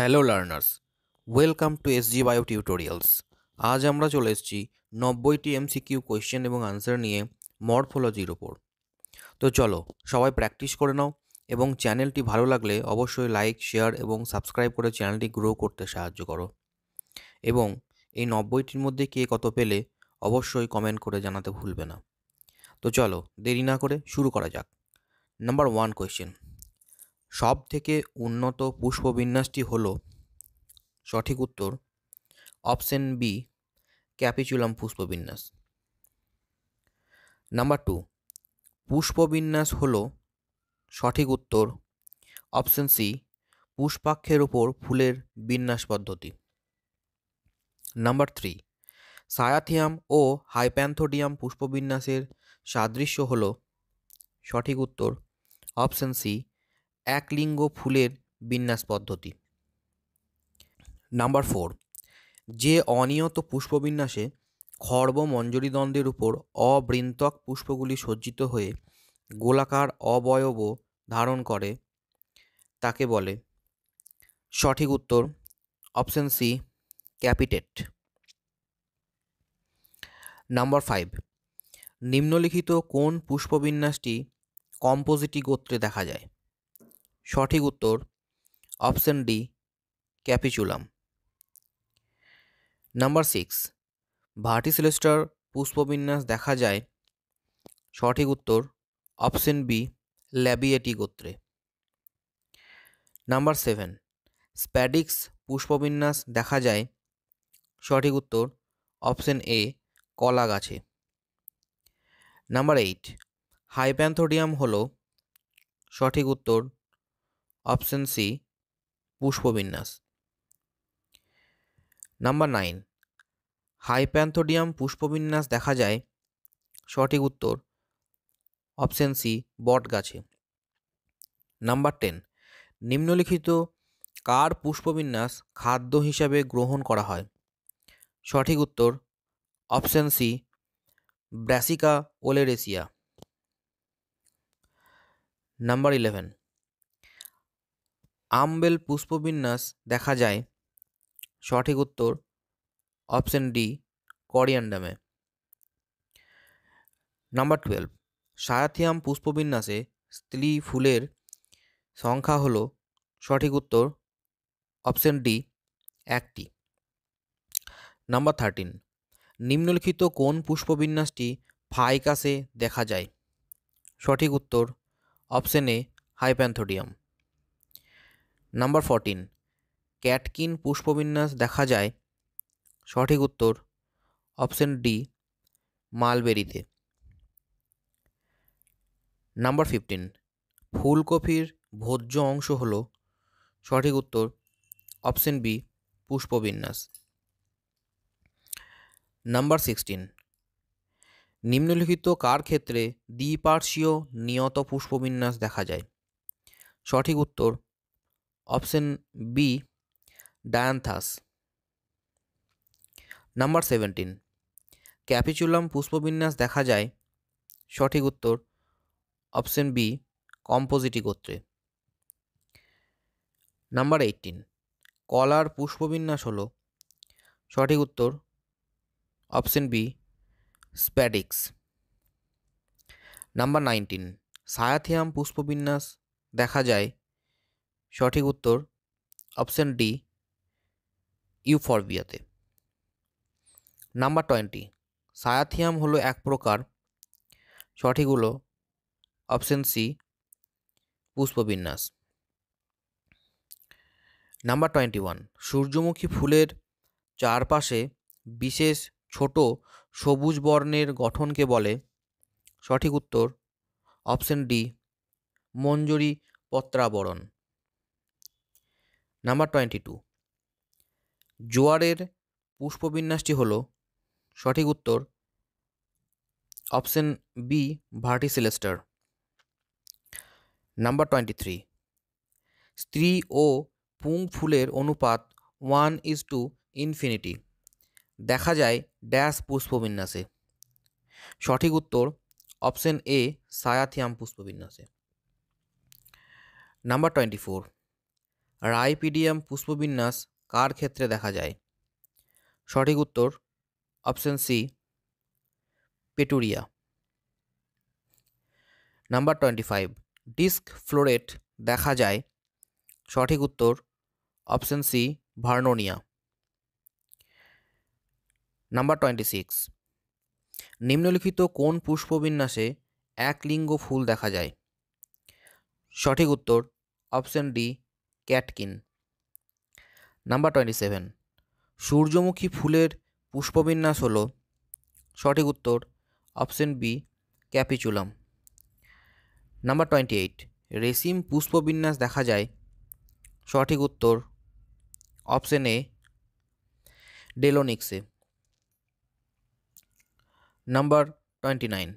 Hello learners welcome to S G bio tutorials আজ আমরা চলে এসেছি নব্বইটি এমসিকিউ কোয়েশ্চেন এবং আনসার নিয়ে মরফোলজির ওপর তো চলো সবাই প্র্যাকটিস করে নাও এবং চ্যানেলটি ভালো লাগলে অবশ্যই লাইক শেয়ার এবং সাবস্ক্রাইব করে চ্যানেলটি গ্রো করতে সাহায্য করো এবং এই নব্বইটির মধ্যে কে কত পেলে অবশ্যই কমেন্ট করে জানাতে ভুলবে না তো চলো দেরি না করে শুরু করা যাক নাম্বার ওয়ান কোয়েশ্চেন সব থেকে উন্নত পুষ্পবিন্যাসটি হল সঠিক উত্তর অপশন বি ক্যাপিচুলাম পুষ্পবিন্যাস নাম্বার টু পুষ্পবিন্যাস হল সঠিক উত্তর অপশন সি পুষ্পাক্ষের ওপর ফুলের বিন্যাস পদ্ধতি নাম্বার থ্রি সায়াথিয়াম ও হাইপ্যান্থোডিয়াম পুষ্পবিন্যাসের সাদৃশ্য হল সঠিক উত্তর অপশন সি এক লিঙ্গ ফুলের বিন্যাস পদ্ধতি নাম্বার ফোর যে অনিয়ত পুষ্পবিন্যাসে খর্ব দ্বন্দ্বের উপর অবৃন্তক পুষ্পগুলি সজ্জিত হয়ে গোলাকার অবয়ব ধারণ করে তাকে বলে সঠিক উত্তর option C capitate number five নিম্নলিখিত কোন পুষ্পবিন্যাসটি কম্পোজিটি গোত্রে দেখা যায় সঠিক উত্তর option D capitulum number six সিলেস্টার পুষ্পবিন্যাস দেখা যায় সঠিক উত্তর অপশন বি ল্যাবিয়েটি গোত্রে নাম্বার সেভেন স্প্যাডিক্স পুষ্পবিন্যাস দেখা যায় সঠিক উত্তর অপশন এ কলা গাছে নাম্বার এইট হাইপ্যান্থোডিয়াম হল সঠিক উত্তর অপশন সি পুষ্পবিন্যাস নাম্বার নাইন হাইপ্যান্থোডিয়াম পুষ্পবিন্যাস দেখা যায় সঠিক উত্তর অপশন সি বট গাছে নাম্বার টেন নিম্নলিখিত কার পুষ্পবিন্যাস খাদ্য হিসাবে গ্রহণ করা হয় সঠিক উত্তর option C Brassica oleracea number eleven umbel পুষ্পবিন্যাস দেখা যায় সঠিক উত্তর অপশন ডি করিয়ান্ডামে নাম্বার টুয়েলভ সারাথিয়াম পুষ্পবিন্যাসে স্ত্রী ফুলের সংখ্যা হল সঠিক উত্তর অপশন ডি একটি নাম্বার থার্টিন নিম্নলিখিত কোন পুষ্পবিন্যাসটি ফাইকাসে দেখা যায় সঠিক উত্তর option A hypanthodium number fourteen catkin পুষ্পবিন্যাস দেখা যায় সঠিক উত্তর অপশন ডি মালবেরিতে নাম্বার ফিফটিন ফুলকপির ভোজ্য অংশ হল সঠিক উত্তর অপশন বি পুষ্পবিন্যাস নাম্বার সিক্সটিন নিম্নলিখিত কার ক্ষেত্রে দ্বিপার্শ্বীয় নিয়ত পুষ্পবিন্যাস দেখা যায় সঠিক উত্তর option B Dianthus. Number seventeen capitulum পুষ্পবিন্যাস দেখা যায় সঠিক উত্তর অপশন বি কম্পোজিটি গোত্রে নাম্বার এইটিন কলার পুষ্পবিন্যাস হল সঠিক উত্তর option B spadix number nineteen cyathium পুষ্পবিন্যাস দেখা যায় সঠিক উত্তর অপশন ডি ইউফরবিয়াতে নাম্বার টোয়েন্টি সায়াথিয়াম হলো এক প্রকার সঠিক হলো অপশন সি পুষ্পবিন্যাস নাম্বার টোয়েন্টি ওয়ান সূর্যমুখী ফুলের চারপাশে বিশেষ ছোট সবুজ বর্ণের গঠনকে বলে সঠিক উত্তর অপশন ডি মঞ্জুরি পত্রাবরণ নাম্বার টোয়েন্টি টু জোয়ারের পুষ্পবিন্যাসটি হল সঠিক উত্তর option B verticillaster number twenty three স্ত্রী ও পুং ফুলের অনুপাত ওয়ান ইজ টু ইনফিনিটি দেখা যায় ড্যাশ পুষ্পবিন্যাসে সঠিক উত্তর অপশন এ সায়াথিয়াম পুষ্পবিন্যাসে নাম্বার টোয়েন্টি ফোর রাইপিডিয়াম পুষ্পবিন্যাস কার ক্ষেত্রে দেখা যায় সঠিক উত্তর অপশন সি পেটুরিয়া number twenty five disc floret দেখা যায় সঠিক উত্তর option C Vernonia number twenty six নিম্নলিখিত কোন পুষ্পবিন্যাসে এক লিঙ্গ ফুল দেখা যায় সঠিক উত্তর option D catkin number twenty seven সূর্যমুখী ফুলের পুষ্পবিন্যাস হল সঠিক উত্তর option B capitulum number twenty eight raceme পুষ্পবিন্যাস দেখা যায় সঠিক উত্তর অপশন এ ডেলোনিক্সে নাম্বার টোয়েন্টি নাইন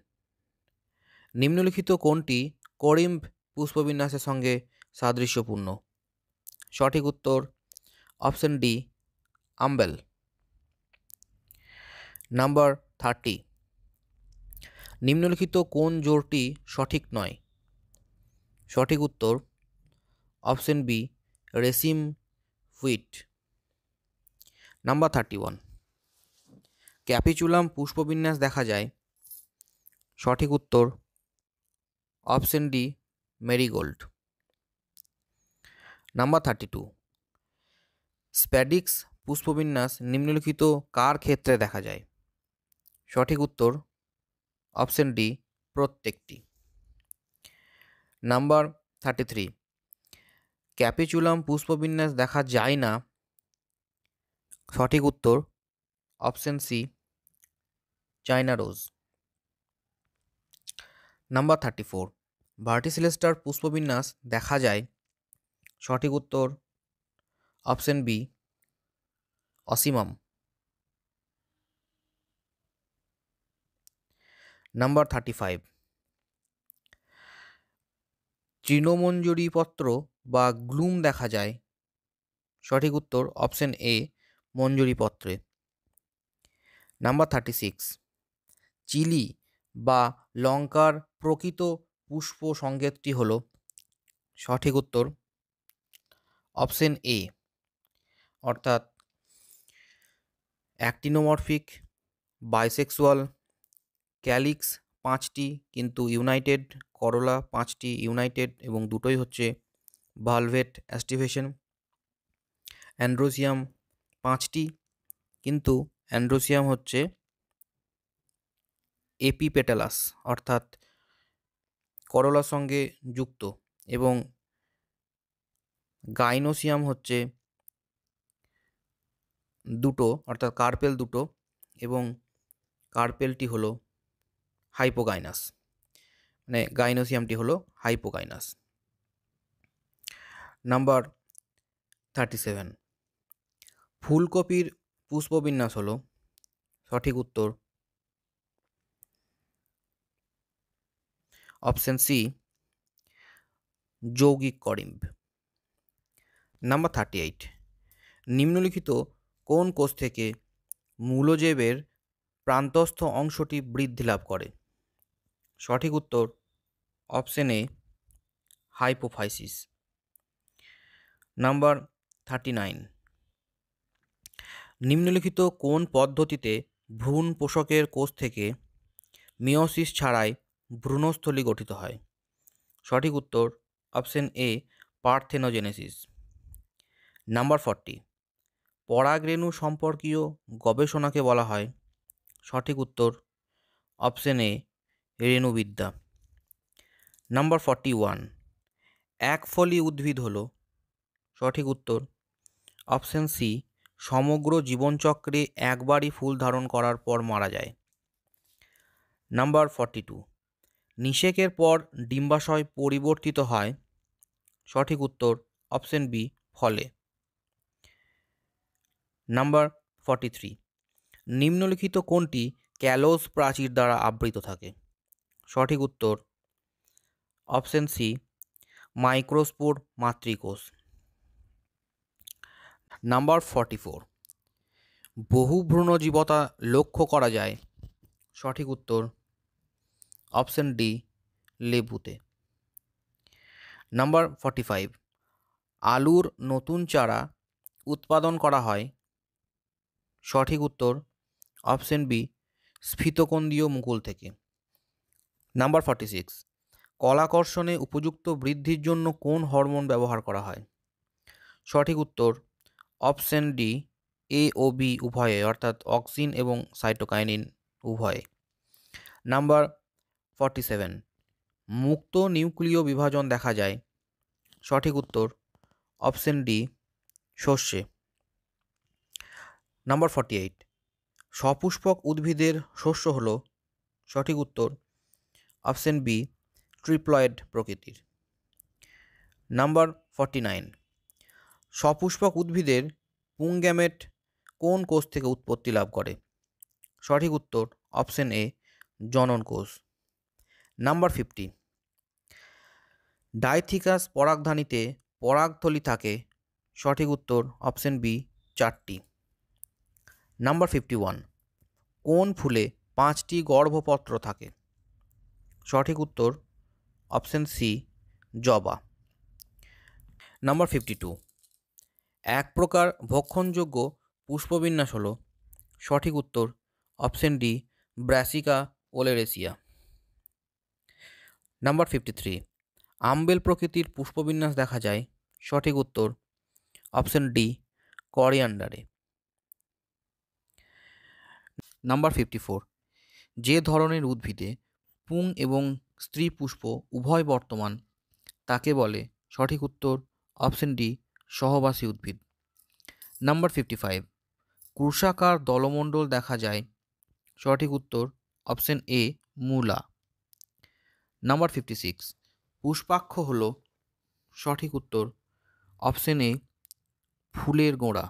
নিম্নলিখিত কোনটি করিম পুষ্পবিন্যাসের সঙ্গে সাদৃশ্যপূর্ণ সঠিক উত্তর option D umbel number thirty নিম্নলিখিত কোন জোরটি সঠিক নয় সঠিক উত্তর option B raceme fruit number thirty one capitulum পুষ্পবিন্যাস দেখা যায় সঠিক উত্তর option D marigold number thirty two spadix পুষ্পবিন্যাস নিম্নলিখিত কার ক্ষেত্রে দেখা যায় সঠিক উত্তর অপশন ডি প্রত্যেকটি নাম্বার থার্টি থ্রি ক্যাপিচুলাম পুষ্পবিন্যাস দেখা যায় না সঠিক উত্তর option C China rose number thirty four verticillaster পুষ্পবিন্যাস দেখা যায় সঠিক উত্তর option B Ocimum number thirty five তৃণমঞ্জুরি পত্র বা গ্লুম দেখা যায় সঠিক উত্তর অপশন এ মঞ্জুরি পত্রে নাম্বার থার্টি সিক্স চিলি বা লঙ্কার প্রকৃত পুষ্প সংকেতটি হল সঠিক উত্তর অপশন এ অর্থাৎ অ্যাক্টিনোমরফিক বাইসেক্সুয়াল ক্যালিক্স পাঁচটি কিন্তু ইউনাইটেড করলা পাঁচটি ইউনাইটেড এবং দুটোই হচ্ছে ভালভেট অ্যাস্টিভেশন অ্যান্ড্রোসিয়াম পাঁচটি কিন্তু অ্যান্ড্রোসিয়াম হচ্ছে এপিপেটালাস অর্থাৎ করলার সঙ্গে যুক্ত এবং গাইনোসিয়াম হচ্ছে দুটো অর্থাৎ কার্পেল দুটো এবং কার্পেলটি হলো হাইপোগাইনাস মানে গাইনোসিয়ামটি হলো হাইপোগাইনাস নাম্বার থার্টি সেভেন ফুলকপির পুষ্পবিন্যাস হলো সঠিক উত্তর অপশন সি যৌগিক করিম্ব নাম্বার থার্টি এইট নিম্নলিখিত কোন কোষ থেকে মূলজেবের প্রান্তস্থ অংশটি বৃদ্ধি লাভ করে সঠিক উত্তর option A hypophysis number thirty nine নিম্নলিখিত কোন পদ্ধতিতে ভ্রূণ পোষকের কোষ থেকে মিওসিস ছাড়াই ভ্রূণস্থলী গঠিত হয় সঠিক উত্তর option A parthenogenesis number forty পরাগরেণু সম্পর্কীয় গবেষণাকে বলা হয় সঠিক উত্তর অপশন এ রেণুবিদ্যা নাম্বার ফর্টি ওয়ান এক ফলি উদ্ভিদ হল সঠিক উত্তর অপশন সি সমগ্র জীবনচক্রে একবারই ফুল ধারণ করার পর মারা যায় নাম্বার ফর্টি টু নিষেকের পর ডিম্বাশয় পরিবর্তিত হয় সঠিক উত্তর অপশন বি ফলে নাম্বার ফর্টি থ্রি নিম্নলিখিত কোনটি ক্যালোস প্রাচীর দ্বারা আবৃত থাকে সঠিক উত্তর অপশন সি মাইক্রোস্পোর মাতৃকোষ নাম্বার ফর্টি ফোর বহুভ্রূণজীবতা লক্ষ্য করা যায় সঠিক উত্তর অপশন ডি লেবুতে নাম্বার ফর্টি ফাইভ আলুর নতুন চারা উৎপাদন করা হয় সঠিক উত্তর অপশন বি স্ফীতকন্দীয় মুকুল থেকে নাম্বার ফর্টি সিক্স কলাকর্ষণে উপযুক্ত বৃদ্ধির জন্য কোন হরমোন ব্যবহার করা হয় সঠিক উত্তর অপশন ডি এ ও বি উভয়ে অর্থাৎ অক্সিন এবং সাইটোকাইনিন উভয়ে নাম্বার ফর্টি সেভেন মুক্ত নিউক্লিয় বিভাজন দেখা যায় সঠিক উত্তর অপশন ডি সর্ষে নাম্বার ফর্টি এইট সপুষ্পক উদ্ভিদের শস্য হল সঠিক উত্তর অপশন বি ট্রিপ্লয়েড প্রকৃতির নাম্বার ফর্টি নাইন সপুষ্পক উদ্ভিদের পুংগ্যামেট কোন কোষ থেকে উৎপত্তি লাভ করে সঠিক উত্তর অপশন এ জনন কোষ নাম্বার ফিফটি ডাইথিকাস পরাগধানীতে পরাগথলি থাকে সঠিক উত্তর অপশন বি চারটি নাম্বার ফিফটি ওয়ান কোন ফুলে পাঁচটি গর্ভপত্র থাকে সঠিক উত্তর অপশান সি জবা নাম্বার ফিফটি টু এক প্রকার ভক্ষণযোগ্য পুষ্পবিন্যাস হল সঠিক উত্তর option D Brassica oleracea number fifty three umbel প্রকৃতির পুষ্পবিন্যাস দেখা যায় সঠিক উত্তর অপশান ডি করিয়ান্ডারে নাম্বার ফিফটি ফোর যে ধরনের উদ্ভিদে পুং এবং স্ত্রী পুষ্প উভয় বর্তমান তাকে বলে সঠিক উত্তর অপশন ডি সহবাসী উদ্ভিদ নাম্বার ফিফটি ফাইভ কুষাকার দলমণ্ডল দেখা যায় সঠিক উত্তর অপশন এ মূলা নাম্বার ফিফটি সিক্স পুষ্পাক্ষ হল সঠিক উত্তর অপশন এ ফুলের গোড়া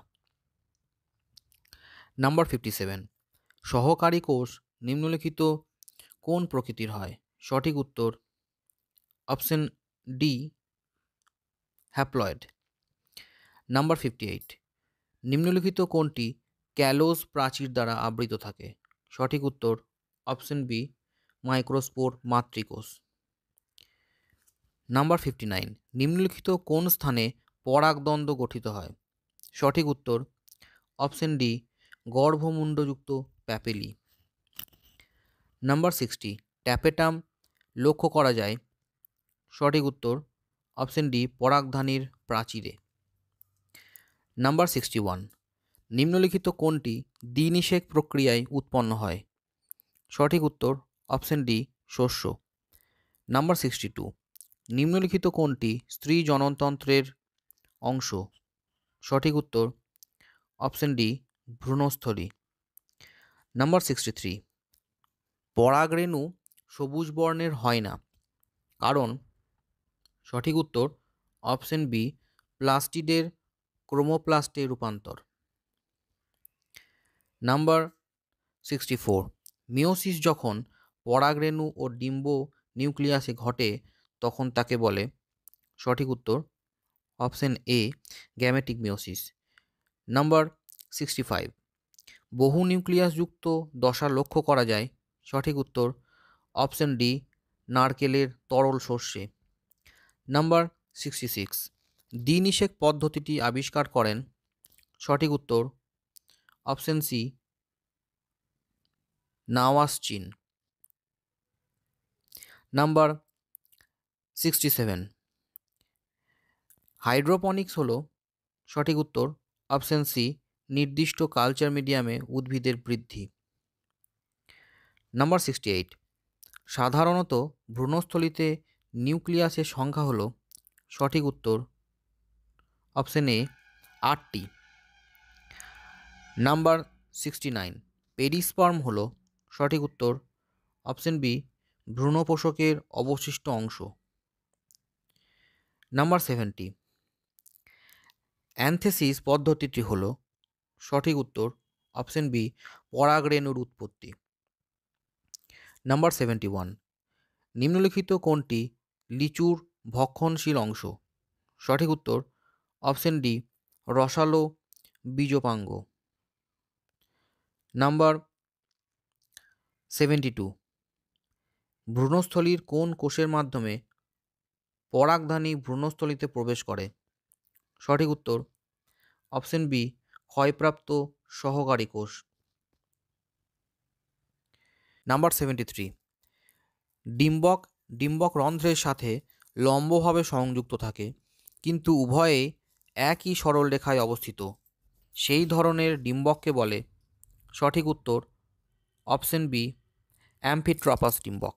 নাম্বার ফিফটি সেভেন সহকারী কোষ নিম্নলিখিত কোন প্রকৃতির হয় সঠিক উত্তর option D haploid number fifty eight নিম্নলিখিত কোনটি ক্যালোস প্রাচীর দ্বারা আবৃত থাকে সঠিক উত্তর অপশন বি মাইক্রোস্পোর মাতৃকোষ নাম্বার ফিফটি নাইন নিম্নলিখিত কোন স্থানে পরাগদ্বন্দ্ব গঠিত হয় সঠিক উত্তর অপশন ডি গর্ভমুণ্ডযুক্ত প্যাপেলি নাম্বার সিক্সটি ট্যাপেটাম লক্ষ্য করা যায় সঠিক উত্তর অপশন ডি পরাগধানীর প্রাচীরে নাম্বার সিক্সটি ওয়ান নিম্নলিখিত কোনটি দ্বিনিষেক প্রক্রিয়ায় উৎপন্ন হয় সঠিক উত্তর অপশন ডি শস্য নাম্বার সিক্সটি টু নিম্নলিখিত কোনটি স্ত্রী জননতন্ত্রের অংশ সঠিক উত্তর অপশন ডি ভ্রূণস্থলী নাম্বার সিক্সটি থ্রি পরাগরেণু সবুজ বর্ণের হয় না কারণ সঠিক উত্তর অপশন বি প্লাস্টিডের ক্রোমোপ্লাস্টে রূপান্তর নাম্বার সিক্সটি ফোর মিওসিস যখন পরাগরেণু ও ডিম্ব নিউক্লিয়াসে ঘটে তখন তাকে বলে সঠিক উত্তর option A gametic meiosis number sixty five বহু নিউক্লিয়াসযুক্ত দশা লক্ষ্য করা যায় সঠিক উত্তর অপশন ডি নারকেলের তরল সর্ষে নাম্বার সিক্সটি সিক্স দ্বিনিষেক পদ্ধতিটি আবিষ্কার করেন সঠিক উত্তর অপশন সি নাওয়াজ চীন নাম্বার সিক্সটি সেভেন হাইড্রোপনিক্স হল সঠিক উত্তর অপশন সি নির্দিষ্ট কালচার মিডিয়ামে উদ্ভিদের বৃদ্ধি নাম্বার সিক্সটি এইট সাধারণত ভ্রূণস্থলিতে নিউক্লিয়াসের সংখ্যা হল সঠিক উত্তর অপশন এ আটটি নাম্বার সিক্সটি নাইন পেরিসপার্ম হল সঠিক উত্তর অপশন বি ভ্রূণপোষকের অবশিষ্ট অংশ নাম্বার সেভেন্টি অ্যান্থেসিস পদ্ধতিটি হলো সঠিক উত্তর অপশন বি পরাগ রেণুর উৎপত্তি নাম্বার সেভেন্টি ওয়ান নিম্নলিখিত কোনটি লিচুর ভক্ষণশীল অংশ সঠিক উত্তর অপশন ডি রসালো বীজপাঙ্গ নাম্বার সেভেন্টি টু ভ্রূণস্থলীর কোন কোষের মাধ্যমে পরাগধানী ভ্রূণস্থলীতে প্রবেশ করে সঠিক উত্তর অপশন বি ক্ষয়প্রাপ্ত সহকারী কোষ নাম্বার সেভেন্টি থ্রি ডিম্বক ডিম্বক রন্ধ্রের সাথে লম্বভাবে সংযুক্ত থাকে কিন্তু উভয়ে একই সরল রেখায় অবস্থিত সেই ধরনের ডিম্বককে বলে সঠিক উত্তর অপশন বি অ্যাম্ফিট্রপাস ডিম্বক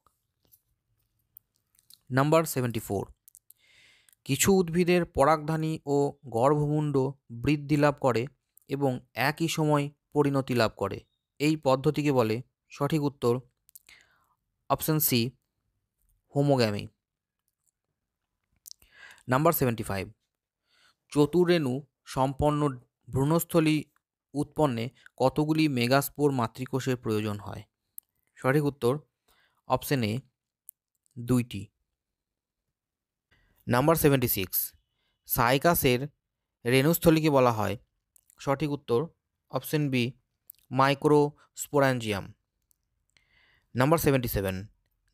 নাম্বার সেভেন্টি ফোর কিছু উদ্ভিদের পরাগধানী ও গর্ভমুণ্ড বৃদ্ধি লাভ করে এবং একই সময় পরিণতি লাভ করে এই পদ্ধতিকে বলে সঠিক উত্তর option C homogamy number seventy five চতুরেণু সম্পন্ন ভ্রূণস্থলী উৎপন্নে কতগুলি মেগাস্পোর মাতৃকোষের প্রয়োজন হয় সঠিক উত্তর অপশান এ দুইটি নাম্বার সেভেন্টি সিক্স সাইকাসের রেণুস্থলীকে বলা হয় সঠিক উত্তর option B microsporangium number seventy seven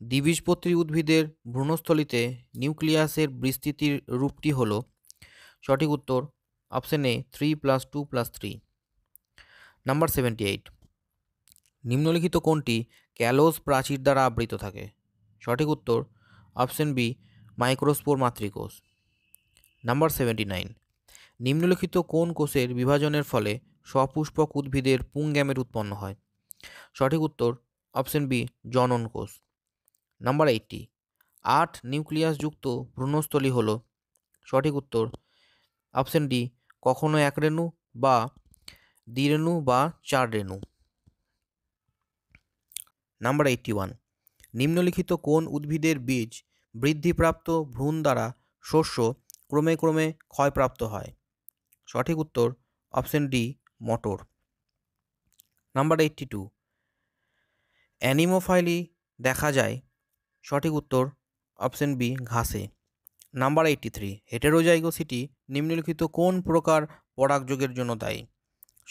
দ্বিবীজপত্রী উদ্ভিদের ভ্রূণস্থলিতে নিউক্লিয়াসের বিস্তৃতির রূপটি হল সঠিক উত্তর option A three plus two plus three number seventy eight নিম্নলিখিত কোনটি ক্যালোস প্রাচীর দ্বারা আবৃত থাকে সঠিক উত্তর অপশন বি মাইক্রোস্পোর মাতৃকোষ নাম্বার সেভেন্টি নাইন নিম্নলিখিত কোন কোষের বিভাজনের ফলে সপুষ্পক উদ্ভিদের পুংগ্যামের উৎপন্ন হয় সঠিক উত্তর অপশন বি জনন কোষ নাম্বার এইটটি আট নিউক্লিয়াসযুক্ত ভ্রূণস্থলী হল সঠিক উত্তর অপশন ডি কখনো এক রেণু বা রেণু বা চার রেণু নাম্বার এইটটি ওয়ান নিম্নলিখিত কোন উদ্ভিদের বীজ বৃদ্ধিপ্রাপ্ত ভ্রূণ দ্বারা শস্য ক্রমে ক্রমে ক্ষয়প্রাপ্ত হয় সঠিক উত্তর অপশন ডি মটর নাম্বার এইটটি টু অ্যানিমোফাইলি দেখা যায় সঠিক উত্তর অপশন বি ঘাসে নাম্বার এইটটি থ্রি হেটেরোজাইগোসিটি নিম্নলিখিত কোন প্রকার পরাগযোগের জন্য দায়ী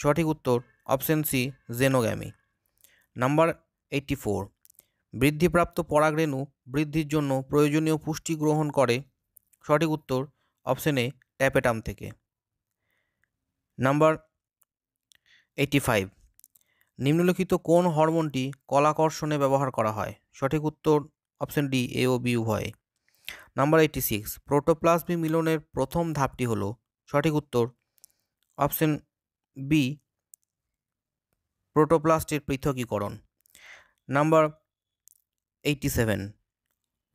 সঠিক উত্তর option C xenogamy number eighty four বৃদ্ধিপ্রাপ্ত পরাগরেণু বৃদ্ধির জন্য প্রয়োজনীয় পুষ্টি গ্রহণ করে সঠিক উত্তর অপশন এ ট্যাপেটাম থেকে নাম্বার এইটি ফাইভ নিম্নলিখিত কোন হরমোনটি কলাকর্ষণে ব্যবহার করা হয় সঠিক উত্তর অপশন ডি এ ও বি উভয় নাম্বার এইটি সিক্স প্রোটোপ্লাসমি মিলনের প্রথম ধাপটি হল সঠিক উত্তর অপশন বি প্রোটোপ্লাস্টের পৃথকীকরণ নাম্বার এইটি সেভেন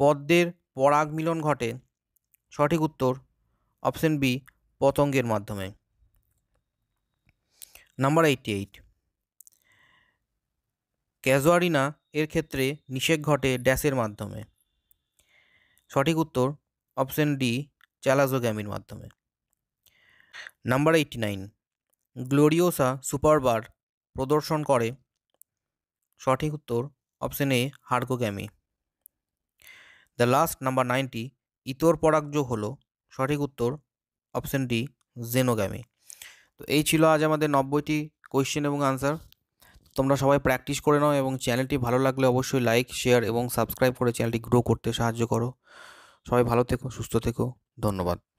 পদ্মের পরাগ মিলন ঘটে সঠিক উত্তর অপশন বি পতঙ্গের মাধ্যমে নাম্বার এইটি এইট ক্যাজুয়ারিনা এর ক্ষেত্রে নিষেক ঘটে ড্যাশের মাধ্যমে সঠিক উত্তর অপশন ডি চ্যালাজোগ্যামির মাধ্যমে নাম্বার এইটি নাইন গ্লোরিওসা সুপারবার প্রদর্শন করে সঠিক উত্তর option A herkogamy the last number ninety ইতর পরাগ্য হল সঠিক উত্তর অপশন ডি জেনোগ্যামি তো এই ছিল আজ আমাদের নব্বইটি কোয়েশ্চেন এবং আনসার তোমরা সবাই প্র্যাকটিস করে নাও এবং চ্যানেলটি ভালো লাগলে অবশ্যই লাইক শেয়ার এবং সাবস্ক্রাইব করে চ্যানেলটি গ্রো করতে সাহায্য করো সবাই ভালো থেকো সুস্থ থেকো ধন্যবাদ